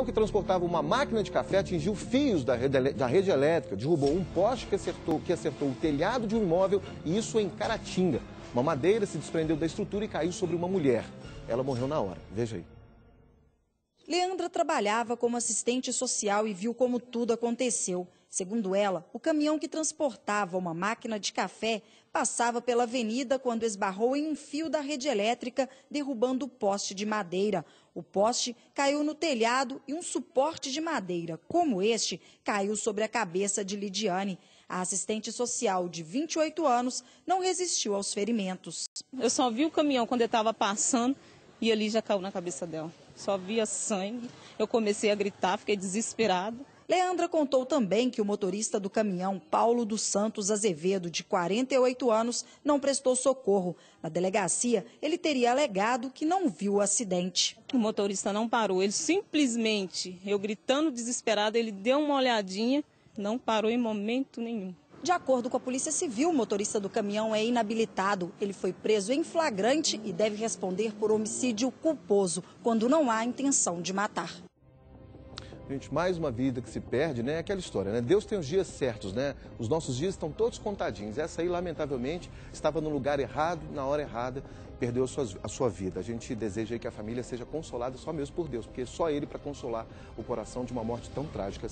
Então, que transportava uma máquina de café atingiu fios da rede, da rede elétrica, derrubou um poste que acertou, que acertou o telhado de um imóvel, e isso em Caratinga. Uma madeira se desprendeu da estrutura e caiu sobre uma mulher. Ela morreu na hora. Veja aí. Leandra trabalhava como assistente social e viu como tudo aconteceu. Segundo ela, o caminhão que transportava uma máquina de café passava pela avenida quando esbarrou em um fio da rede elétrica, derrubando o poste de madeira. O poste caiu no telhado e um suporte de madeira, como este, caiu sobre a cabeça de Lidiane. A assistente social de 28 anos não resistiu aos ferimentos. Eu só vi o caminhão quando estava passando e ali já caiu na cabeça dela. Só via sangue. Eu comecei a gritar, fiquei desesperada. Leandra contou também que o motorista do caminhão Paulo dos Santos Azevedo, de 48 anos, não prestou socorro. Na delegacia, ele teria alegado que não viu o acidente. O motorista não parou, ele simplesmente, eu gritando desesperado, ele deu uma olhadinha, não parou em momento nenhum. De acordo com a Polícia Civil, o motorista do caminhão é inabilitado. Ele foi preso em flagrante e deve responder por homicídio culposo, quando não há intenção de matar. Gente, mais uma vida que se perde, né? Aquela história, né? Deus tem os dias certos, né? Os nossos dias estão todos contadinhos. Essa aí, lamentavelmente, estava no lugar errado, na hora errada, perdeu a sua, a sua vida. A gente deseja que a família seja consolada só mesmo por Deus, porque é só Ele para consolar o coração de uma morte tão trágica.